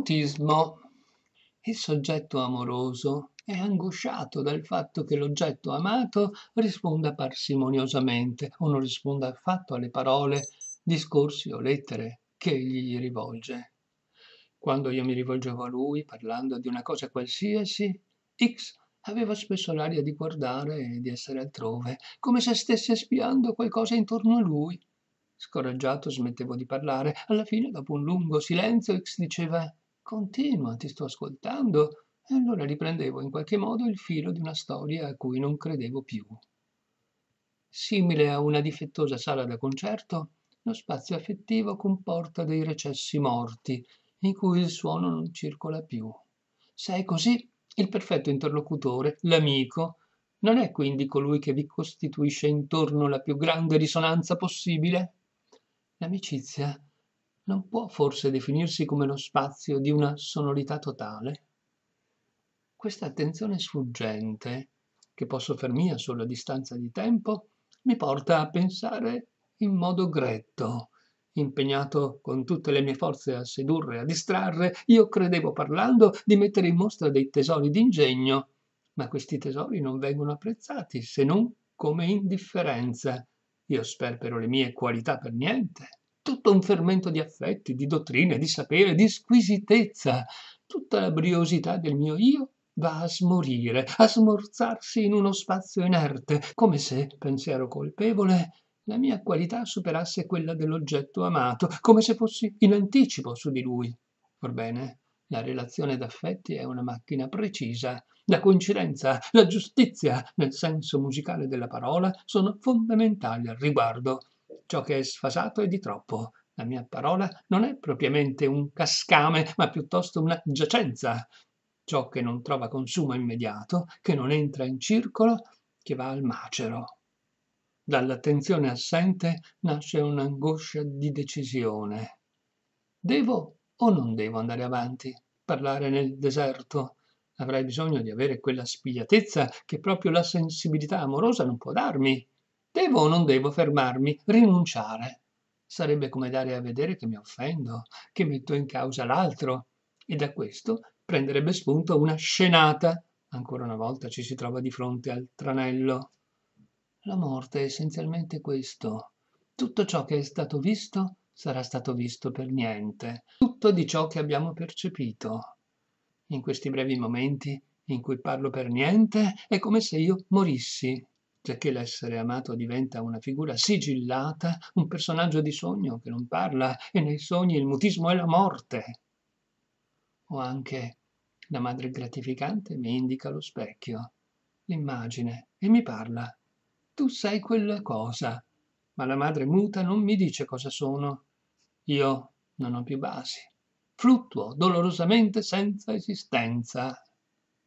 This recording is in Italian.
Mutismo. Il soggetto amoroso è angosciato dal fatto che l'oggetto amato risponda parsimoniosamente o non risponda affatto alle parole, discorsi o lettere che egli gli rivolge. Quando io mi rivolgevo a lui parlando di una cosa qualsiasi, X aveva spesso l'aria di guardare e di essere altrove, come se stesse spiando qualcosa intorno a lui. Scoraggiato smettevo di parlare. Alla fine, dopo un lungo silenzio, X diceva Continua, ti sto ascoltando. E allora riprendevo in qualche modo il filo di una storia a cui non credevo più. Simile a una difettosa sala da concerto, lo spazio affettivo comporta dei recessi morti in cui il suono non circola più. Se è così, il perfetto interlocutore, l'amico, non è quindi colui che vi costituisce intorno la più grande risonanza possibile? L'amicizia non può forse definirsi come lo spazio di una sonorità totale? Questa attenzione sfuggente, che posso fermia solo a distanza di tempo, mi porta a pensare in modo gretto. Impegnato con tutte le mie forze a sedurre, a distrarre, io credevo parlando di mettere in mostra dei tesori d'ingegno, ma questi tesori non vengono apprezzati se non come indifferenza. Io sperpero le mie qualità per niente tutto un fermento di affetti, di dottrine, di sapere, di squisitezza. Tutta la briosità del mio io va a smorire, a smorzarsi in uno spazio inerte, come se, pensiero colpevole, la mia qualità superasse quella dell'oggetto amato, come se fossi in anticipo su di lui. Orbene, la relazione d'affetti è una macchina precisa. La coincidenza, la giustizia, nel senso musicale della parola, sono fondamentali al riguardo. Ciò che è sfasato è di troppo. La mia parola non è propriamente un cascame, ma piuttosto una giacenza. Ciò che non trova consumo immediato, che non entra in circolo, che va al macero. Dall'attenzione assente nasce un'angoscia di decisione. Devo o non devo andare avanti? Parlare nel deserto? Avrei bisogno di avere quella spigliatezza che proprio la sensibilità amorosa non può darmi. Devo o non devo fermarmi, rinunciare? Sarebbe come dare a vedere che mi offendo, che metto in causa l'altro. E da questo prenderebbe spunto una scenata. Ancora una volta ci si trova di fronte al tranello. La morte è essenzialmente questo. Tutto ciò che è stato visto sarà stato visto per niente. Tutto di ciò che abbiamo percepito. In questi brevi momenti in cui parlo per niente è come se io morissi giacché cioè l'essere amato diventa una figura sigillata, un personaggio di sogno che non parla e nei sogni il mutismo è la morte. O anche la madre gratificante mi indica lo specchio, l'immagine, e mi parla. Tu sei quella cosa, ma la madre muta non mi dice cosa sono. Io non ho più basi. Fluttuo dolorosamente senza esistenza